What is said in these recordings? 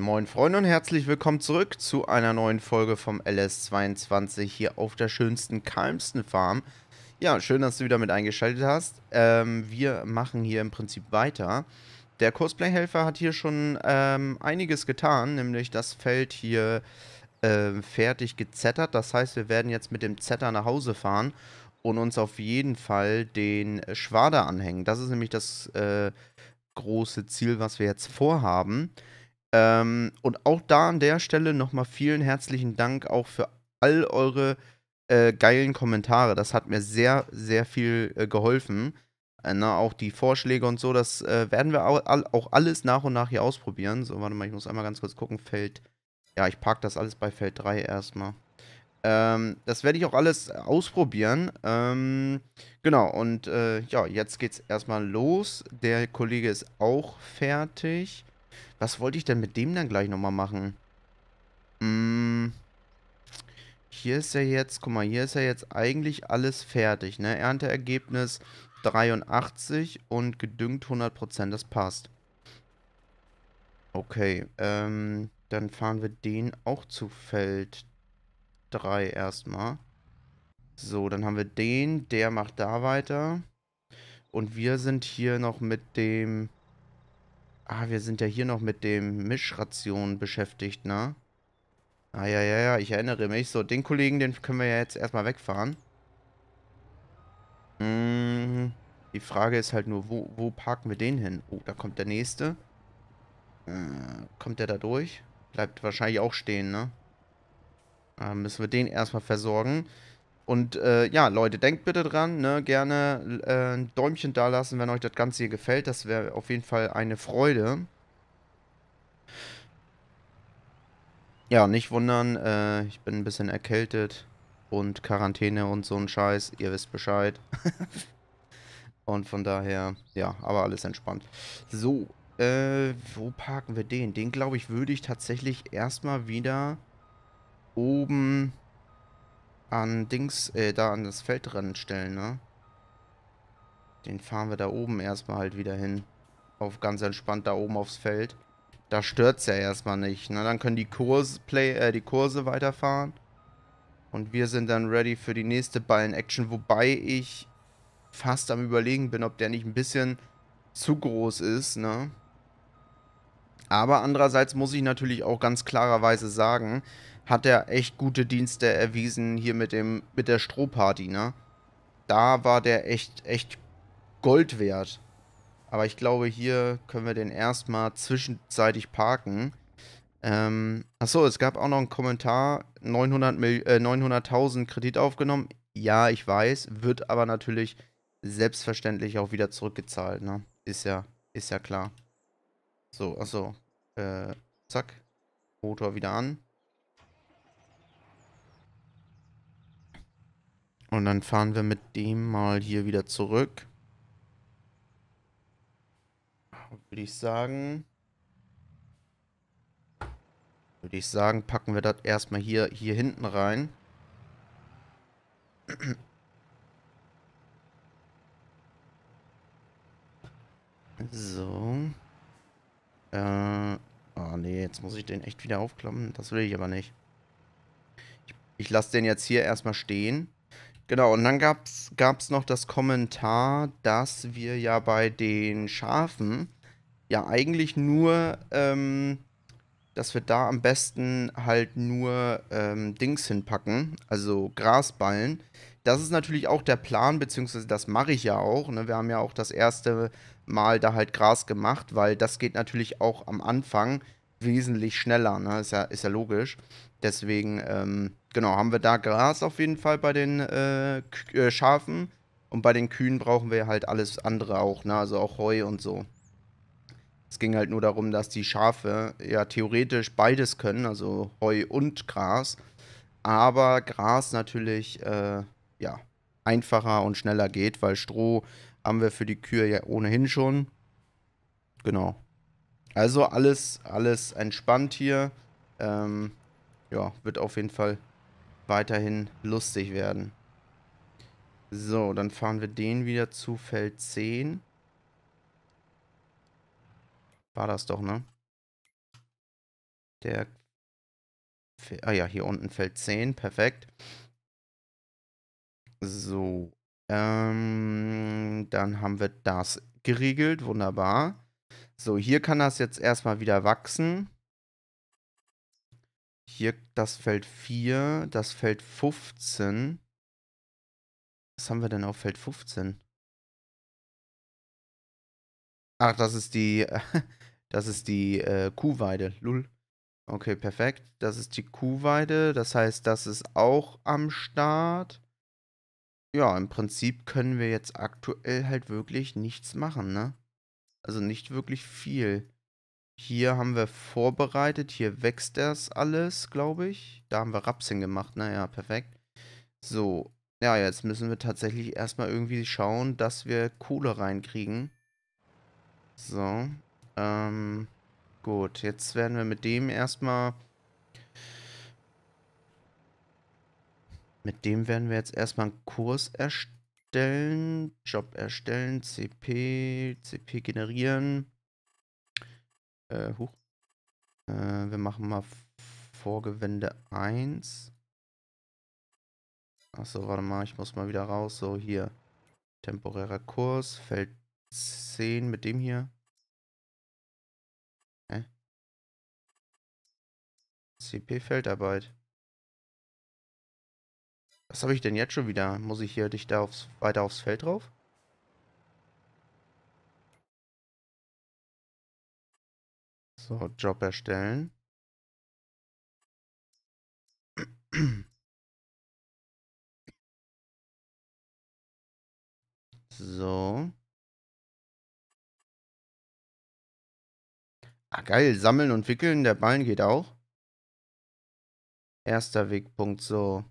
Moin Moin Freunde und herzlich willkommen zurück zu einer neuen Folge vom LS22 hier auf der schönsten, kalmsten Farm. Ja, schön, dass du wieder mit eingeschaltet hast. Ähm, wir machen hier im Prinzip weiter. Der Cosplay-Helfer hat hier schon ähm, einiges getan, nämlich das Feld hier äh, fertig gezettert. Das heißt, wir werden jetzt mit dem Zetter nach Hause fahren und uns auf jeden Fall den Schwader anhängen. Das ist nämlich das äh, große Ziel, was wir jetzt vorhaben. Ähm, und auch da an der Stelle nochmal vielen herzlichen Dank auch für all eure äh, geilen Kommentare. Das hat mir sehr, sehr viel äh, geholfen. Äh, na, ne, auch die Vorschläge und so, das äh, werden wir auch, auch, alles nach und nach hier ausprobieren. So, warte mal, ich muss einmal ganz kurz gucken. Feld, ja, ich parke das alles bei Feld 3 erstmal. Ähm, das werde ich auch alles ausprobieren. Ähm, genau, und äh, ja, jetzt geht's erstmal los. Der Kollege ist auch fertig. Was wollte ich denn mit dem dann gleich nochmal machen? Hm. Hier ist ja jetzt, guck mal, hier ist ja jetzt eigentlich alles fertig, ne? Ernteergebnis 83 und gedüngt 100%, das passt. Okay, ähm, dann fahren wir den auch zu Feld 3 erstmal. So, dann haben wir den, der macht da weiter. Und wir sind hier noch mit dem Ah, wir sind ja hier noch mit dem Mischration beschäftigt, ne? Ah, ja, ja, ja, ich erinnere mich. So, den Kollegen, den können wir ja jetzt erstmal wegfahren. Hm, die Frage ist halt nur, wo, wo parken wir den hin? Oh, da kommt der Nächste. Äh, kommt der da durch? Bleibt wahrscheinlich auch stehen, ne? Äh, müssen wir den erstmal versorgen. Und äh, ja, Leute, denkt bitte dran, ne? gerne äh, ein Däumchen dalassen, wenn euch das Ganze hier gefällt. Das wäre auf jeden Fall eine Freude. Ja, nicht wundern, äh, ich bin ein bisschen erkältet und Quarantäne und so ein Scheiß, ihr wisst Bescheid. und von daher, ja, aber alles entspannt. So, äh, wo parken wir den? Den, glaube ich, würde ich tatsächlich erstmal wieder oben an Dings, äh, da an das Feld stellen, ne? Den fahren wir da oben erstmal halt wieder hin. Auf ganz entspannt da oben aufs Feld. Da stört's ja erstmal nicht, ne? Dann können die Kurse, Play, äh, die Kurse weiterfahren. Und wir sind dann ready für die nächste Ballen-Action, wobei ich fast am überlegen bin, ob der nicht ein bisschen zu groß ist, ne? Aber andererseits muss ich natürlich auch ganz klarerweise sagen, hat er echt gute Dienste erwiesen hier mit, dem, mit der Strohparty, ne? Da war der echt, echt Gold wert. Aber ich glaube, hier können wir den erstmal zwischenzeitig parken. Ähm, achso, es gab auch noch einen Kommentar, 900.000 äh, 900 Kredit aufgenommen. Ja, ich weiß, wird aber natürlich selbstverständlich auch wieder zurückgezahlt, ne? Ist ja, ist ja klar. So, achso. Äh, zack. Motor wieder an. Und dann fahren wir mit dem mal hier wieder zurück. Würde ich sagen. Würde ich sagen, packen wir das erstmal hier, hier hinten rein. So. Äh, oh nee, jetzt muss ich den echt wieder aufklappen. Das will ich aber nicht. Ich, ich lasse den jetzt hier erstmal stehen. Genau, und dann gab es noch das Kommentar, dass wir ja bei den Schafen ja eigentlich nur, ähm, dass wir da am besten halt nur ähm, Dings hinpacken, also Grasballen. Das ist natürlich auch der Plan, beziehungsweise das mache ich ja auch. Ne? Wir haben ja auch das erste mal da halt Gras gemacht, weil das geht natürlich auch am Anfang wesentlich schneller, ne? Ist ja, ist ja logisch. Deswegen, ähm, genau, haben wir da Gras auf jeden Fall bei den äh, äh, Schafen. Und bei den Kühen brauchen wir halt alles andere auch, ne? Also auch Heu und so. Es ging halt nur darum, dass die Schafe ja theoretisch beides können, also Heu und Gras. Aber Gras natürlich, äh, ja, einfacher und schneller geht, weil Stroh haben wir für die Kühe ja ohnehin schon. Genau. Also alles, alles entspannt hier. Ähm, ja, wird auf jeden Fall weiterhin lustig werden. So, dann fahren wir den wieder zu Feld 10. War das doch, ne? Der... Ah ja, hier unten Feld 10, perfekt. So, ähm, dann haben wir das geregelt, wunderbar. So, hier kann das jetzt erstmal wieder wachsen. Hier das Feld 4, das Feld 15. Was haben wir denn auf Feld 15? Ach, das ist die, das ist die äh, Kuhweide. Lul. Okay, perfekt. Das ist die Kuhweide. Das heißt, das ist auch am Start ja, im Prinzip können wir jetzt aktuell halt wirklich nichts machen, ne? Also nicht wirklich viel. Hier haben wir vorbereitet, hier wächst das alles, glaube ich. Da haben wir Raps hingemacht, naja, perfekt. So, ja, jetzt müssen wir tatsächlich erstmal irgendwie schauen, dass wir Kohle reinkriegen. So, ähm, gut, jetzt werden wir mit dem erstmal Mit dem werden wir jetzt erstmal einen Kurs erstellen, Job erstellen, CP, CP generieren. Äh, hoch. Äh, wir machen mal Vorgewende 1. Achso, warte mal, ich muss mal wieder raus. So, hier. Temporärer Kurs, Feld 10 mit dem hier. Hä? CP-Feldarbeit. Was habe ich denn jetzt schon wieder? Muss ich hier dich da aufs, weiter aufs Feld drauf? So, Job erstellen. So. Ah, geil. Sammeln und wickeln. Der Ballen geht auch. Erster Wegpunkt, so.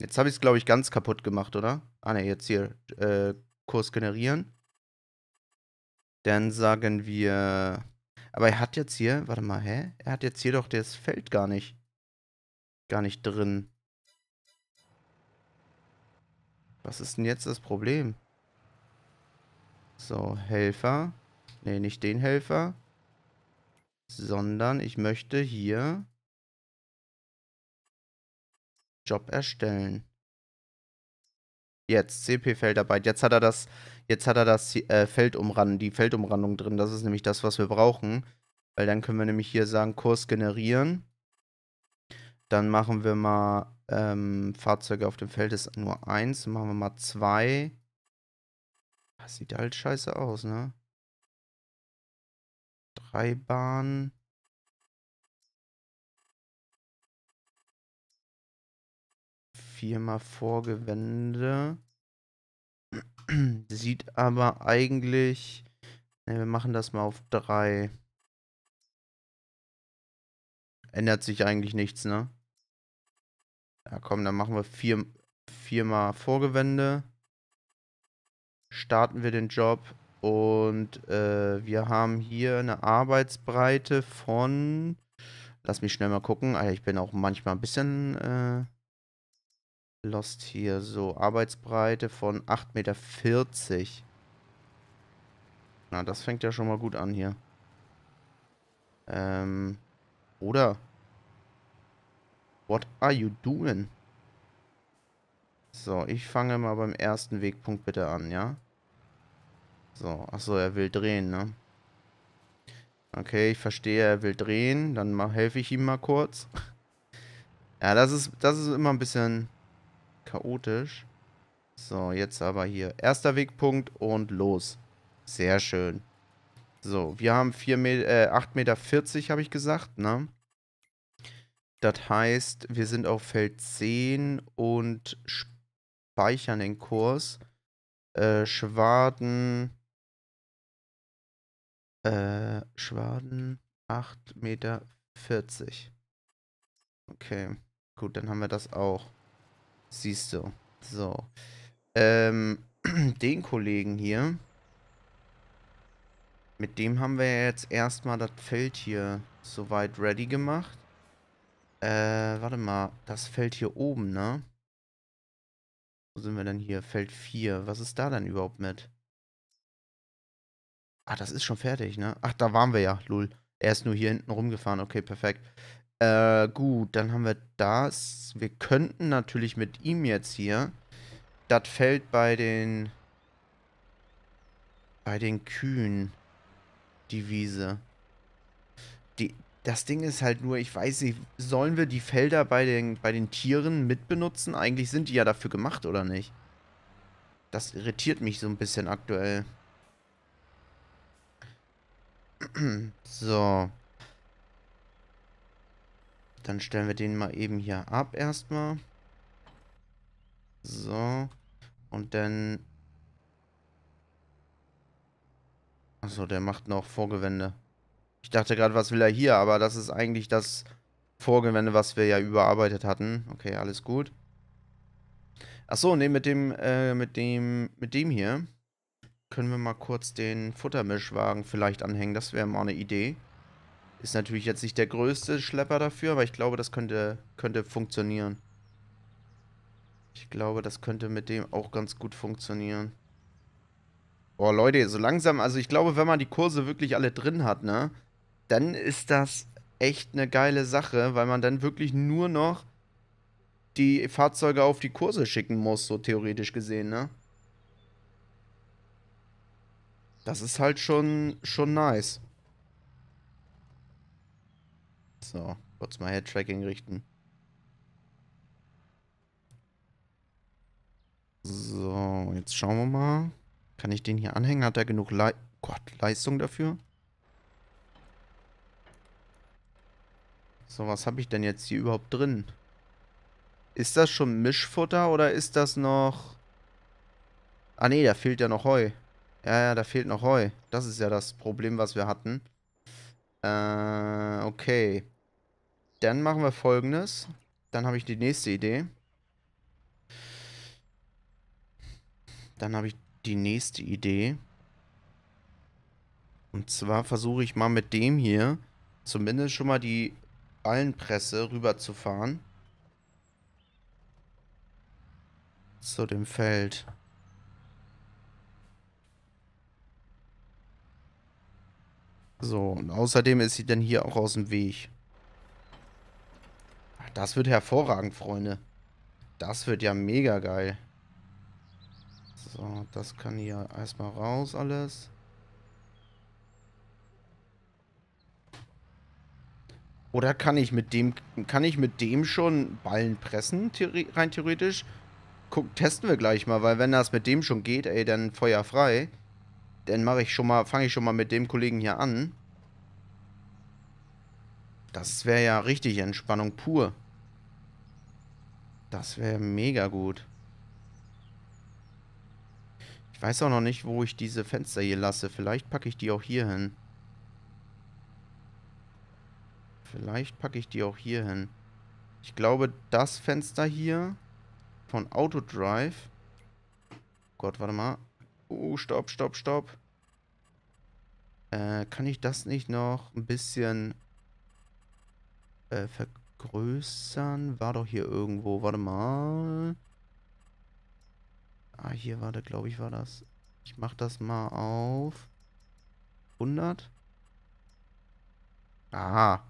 Jetzt habe ich es, glaube ich, ganz kaputt gemacht, oder? Ah, ne, jetzt hier. Äh, Kurs generieren. Dann sagen wir. Aber er hat jetzt hier. Warte mal, hä? Er hat jetzt hier doch das Feld gar nicht. Gar nicht drin. Was ist denn jetzt das Problem? So, Helfer. Ne, nicht den Helfer. Sondern ich möchte hier Job erstellen. Jetzt, CP-Feldarbeit. Jetzt hat er das, jetzt hat er das äh, Feld die Feldumrandung drin. Das ist nämlich das, was wir brauchen. Weil dann können wir nämlich hier sagen, Kurs generieren. Dann machen wir mal ähm, Fahrzeuge auf dem Feld ist nur eins. machen wir mal zwei. Das sieht halt scheiße aus, ne? Drei Bahnen. Firma Vorgewände. Sieht aber eigentlich... Ne, wir machen das mal auf 3. Ändert sich eigentlich nichts, ne? Ja, komm, dann machen wir vier, viermal Vorgewände. Starten wir den Job. Und äh, wir haben hier eine Arbeitsbreite von... Lass mich schnell mal gucken. Ah, ich bin auch manchmal ein bisschen... Äh, Lost hier. So, Arbeitsbreite von 8,40 Meter. Na, das fängt ja schon mal gut an hier. Ähm, oder? What are you doing? So, ich fange mal beim ersten Wegpunkt bitte an, ja? So, achso, er will drehen, ne? Okay, ich verstehe, er will drehen. Dann helfe ich ihm mal kurz. ja, das ist, das ist immer ein bisschen chaotisch. So, jetzt aber hier. Erster Wegpunkt und los. Sehr schön. So, wir haben äh, 8,40 Meter, habe ich gesagt, ne? Das heißt, wir sind auf Feld 10 und speichern den Kurs. Äh, Schwaden. Äh, Schwaden 8,40 Meter. Okay, gut, dann haben wir das auch. Siehst du. So. Ähm, den Kollegen hier. Mit dem haben wir jetzt erstmal das Feld hier soweit ready gemacht. Äh, warte mal. Das Feld hier oben, ne? Wo sind wir denn hier? Feld 4. Was ist da denn überhaupt mit? Ah, das ist schon fertig, ne? Ach, da waren wir ja. Lul. Er ist nur hier hinten rumgefahren. Okay, perfekt. Äh, gut, dann haben wir das. Wir könnten natürlich mit ihm jetzt hier. Das fällt bei den... Bei den Kühen. Die Wiese. Die, das Ding ist halt nur, ich weiß nicht, sollen wir die Felder bei den, bei den Tieren mitbenutzen? Eigentlich sind die ja dafür gemacht, oder nicht? Das irritiert mich so ein bisschen aktuell. so. Dann stellen wir den mal eben hier ab erstmal. So. Und dann... Achso, der macht noch Vorgewände. Ich dachte gerade, was will er hier? Aber das ist eigentlich das Vorgewände, was wir ja überarbeitet hatten. Okay, alles gut. Achso, ne, mit dem, äh, mit dem, mit dem hier können wir mal kurz den Futtermischwagen vielleicht anhängen. Das wäre mal eine Idee. Ist natürlich jetzt nicht der größte Schlepper dafür, aber ich glaube, das könnte, könnte funktionieren. Ich glaube, das könnte mit dem auch ganz gut funktionieren. Boah, Leute, so langsam, also ich glaube, wenn man die Kurse wirklich alle drin hat, ne, dann ist das echt eine geile Sache, weil man dann wirklich nur noch die Fahrzeuge auf die Kurse schicken muss, so theoretisch gesehen, ne? Das ist halt schon, schon nice. So, kurz mal Head-Tracking richten. So, jetzt schauen wir mal. Kann ich den hier anhängen? Hat er genug Le Gott, Leistung dafür? So, was habe ich denn jetzt hier überhaupt drin? Ist das schon Mischfutter oder ist das noch... Ah ne, da fehlt ja noch Heu. Ja, ja, da fehlt noch Heu. Das ist ja das Problem, was wir hatten. Äh, okay. Dann machen wir folgendes. Dann habe ich die nächste Idee. Dann habe ich die nächste Idee. Und zwar versuche ich mal mit dem hier zumindest schon mal die Ballenpresse rüberzufahren. Zu dem Feld. So, und außerdem ist sie dann hier auch aus dem Weg. Das wird hervorragend, Freunde. Das wird ja mega geil. So, das kann hier erstmal raus alles. Oder kann ich mit dem, kann ich mit dem schon Ballen pressen, rein theoretisch? Guck, testen wir gleich mal, weil wenn das mit dem schon geht, ey, dann Feuer frei. Dann mache ich schon mal, fange ich schon mal mit dem Kollegen hier an. Das wäre ja richtig Entspannung pur. Das wäre mega gut. Ich weiß auch noch nicht, wo ich diese Fenster hier lasse. Vielleicht packe ich die auch hier hin. Vielleicht packe ich die auch hier hin. Ich glaube, das Fenster hier von Autodrive. Gott, warte mal. Oh, stopp, stopp, stopp. Äh, kann ich das nicht noch ein bisschen äh, vergrößern? vergrößern. War doch hier irgendwo. Warte mal. Ah, hier war der, glaube ich, war das. Ich mache das mal auf 100. Ah.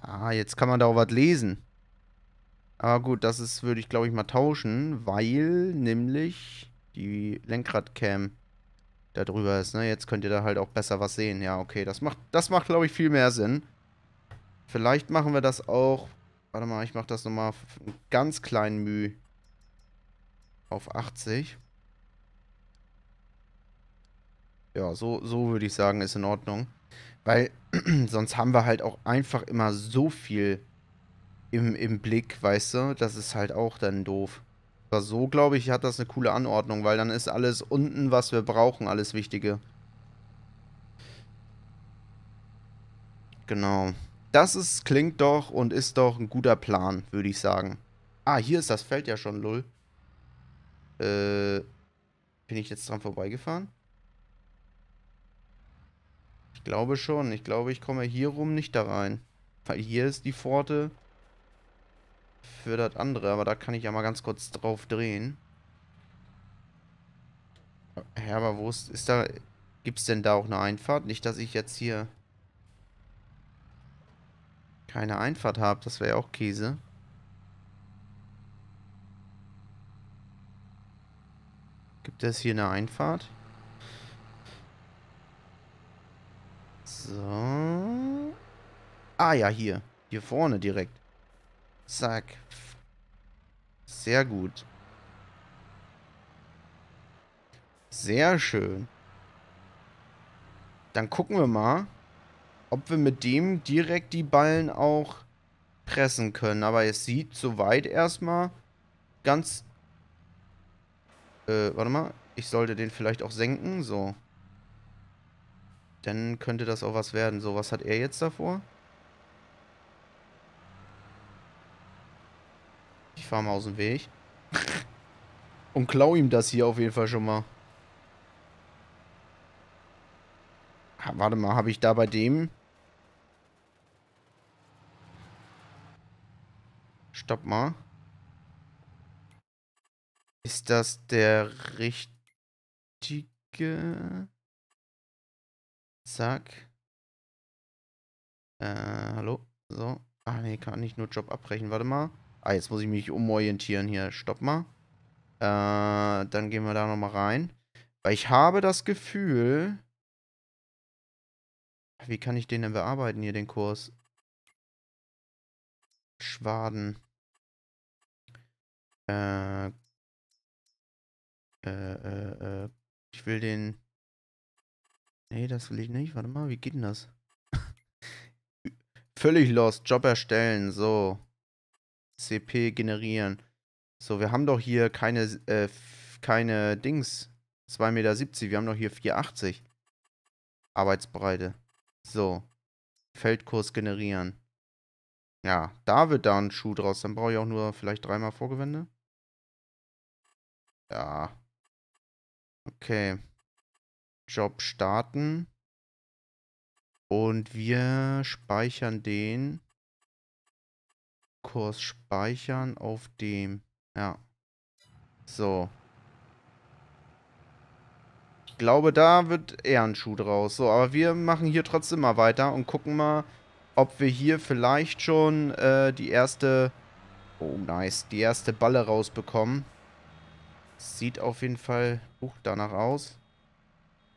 Ah, jetzt kann man da auch was lesen. Aber ah, gut, das ist, würde ich glaube ich mal tauschen, weil nämlich die Lenkradcam da drüber ist, ne? Jetzt könnt ihr da halt auch besser was sehen. Ja, okay, das macht, das macht glaube ich viel mehr Sinn. Vielleicht machen wir das auch. Warte mal, ich mache das nochmal ganz klein Mühe auf 80. Ja, so, so würde ich sagen, ist in Ordnung. Weil sonst haben wir halt auch einfach immer so viel im, im Blick, weißt du? Das ist halt auch dann doof. Aber so, glaube ich, hat das eine coole Anordnung, weil dann ist alles unten, was wir brauchen, alles Wichtige. Genau. Genau. Das ist, klingt doch und ist doch ein guter Plan, würde ich sagen. Ah, hier ist das Feld ja schon, lull. Äh, bin ich jetzt dran vorbeigefahren? Ich glaube schon. Ich glaube, ich komme hier rum nicht da rein. Weil hier ist die Pforte für das andere. Aber da kann ich ja mal ganz kurz drauf drehen. Herr, aber wo ist, ist da... Gibt es denn da auch eine Einfahrt? Nicht, dass ich jetzt hier keine Einfahrt habe. Das wäre ja auch Käse. Gibt es hier eine Einfahrt? So. Ah ja, hier. Hier vorne direkt. Zack. Sehr gut. Sehr schön. Dann gucken wir mal ob wir mit dem direkt die Ballen auch pressen können. Aber es sieht soweit erstmal ganz... Äh, warte mal. Ich sollte den vielleicht auch senken. So. Dann könnte das auch was werden. So, was hat er jetzt davor? Ich fahre mal aus dem Weg. Und klau ihm das hier auf jeden Fall schon mal. warte mal, habe ich da bei dem stopp mal. Ist das der richtige? Zack. Äh, hallo? So. Ah, nee, kann nicht nur Job abbrechen. Warte mal. Ah, jetzt muss ich mich umorientieren hier. Stopp mal. Äh, dann gehen wir da nochmal rein. Weil ich habe das Gefühl... Wie kann ich den denn bearbeiten hier, den Kurs? Schwaden. Äh, äh, äh, äh, ich will den. Nee, das will ich nicht. Warte mal, wie geht denn das? Völlig lost. Job erstellen. So. CP generieren. So, wir haben doch hier keine, äh, keine Dings. 2,70 Meter. Wir haben doch hier 4,80. Arbeitsbreite. So. Feldkurs generieren. Ja, da wird da ein Schuh draus. Dann brauche ich auch nur vielleicht dreimal Vorgewende. Ja. Okay. Job starten. Und wir speichern den. Kurs speichern auf dem. Ja. So. Ich glaube, da wird eher ein Schuh draus. So, aber wir machen hier trotzdem mal weiter und gucken mal, ob wir hier vielleicht schon äh, die erste... Oh, nice. Die erste Balle rausbekommen. Sieht auf jeden Fall hoch uh, danach aus.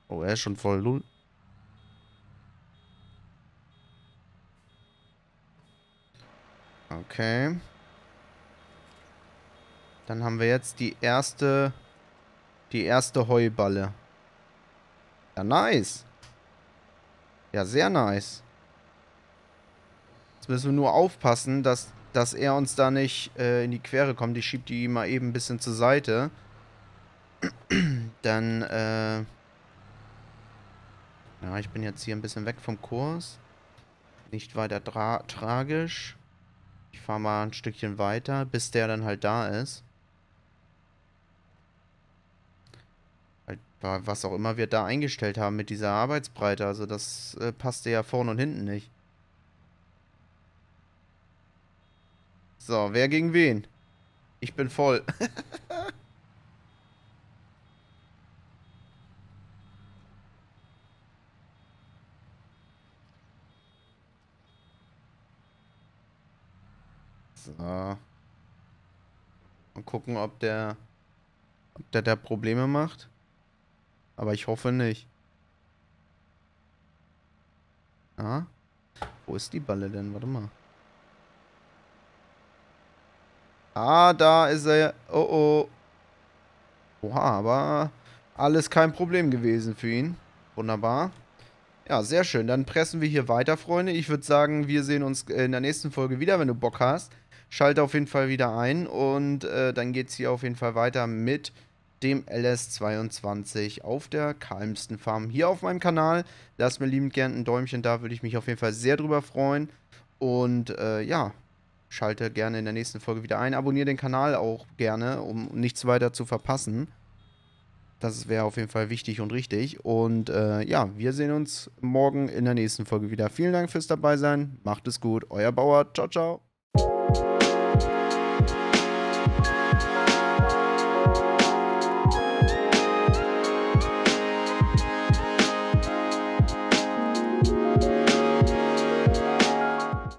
Oh, er ist schon voll lull. Okay. Dann haben wir jetzt die erste die erste Heuballe. Ja, nice. Ja, sehr nice. Jetzt müssen wir nur aufpassen, dass, dass er uns da nicht äh, in die Quere kommt. Ich schiebe die mal eben ein bisschen zur Seite. Dann, äh... Ja, ich bin jetzt hier ein bisschen weg vom Kurs. Nicht weiter tragisch. Ich fahre mal ein Stückchen weiter, bis der dann halt da ist. Halt, was auch immer wir da eingestellt haben mit dieser Arbeitsbreite. Also das äh, passte ja vorne und hinten nicht. So, wer gegen wen? Ich bin voll. So. Und gucken, ob der, ob der da Probleme macht. Aber ich hoffe nicht. Ah. Wo ist die Balle denn? Warte mal. Ah, da ist er. Oh, oh. Oha, aber alles kein Problem gewesen für ihn. Wunderbar. Ja, sehr schön. Dann pressen wir hier weiter, Freunde. Ich würde sagen, wir sehen uns in der nächsten Folge wieder, wenn du Bock hast. Schalte auf jeden Fall wieder ein und äh, dann geht es hier auf jeden Fall weiter mit dem LS22 auf der kalmsten Farm hier auf meinem Kanal. Lasst mir liebend gerne ein Däumchen da, würde ich mich auf jeden Fall sehr drüber freuen. Und äh, ja, schalte gerne in der nächsten Folge wieder ein. Abonniere den Kanal auch gerne, um nichts weiter zu verpassen. Das wäre auf jeden Fall wichtig und richtig. Und äh, ja, wir sehen uns morgen in der nächsten Folge wieder. Vielen Dank fürs dabei sein. Macht es gut. Euer Bauer. Ciao, ciao.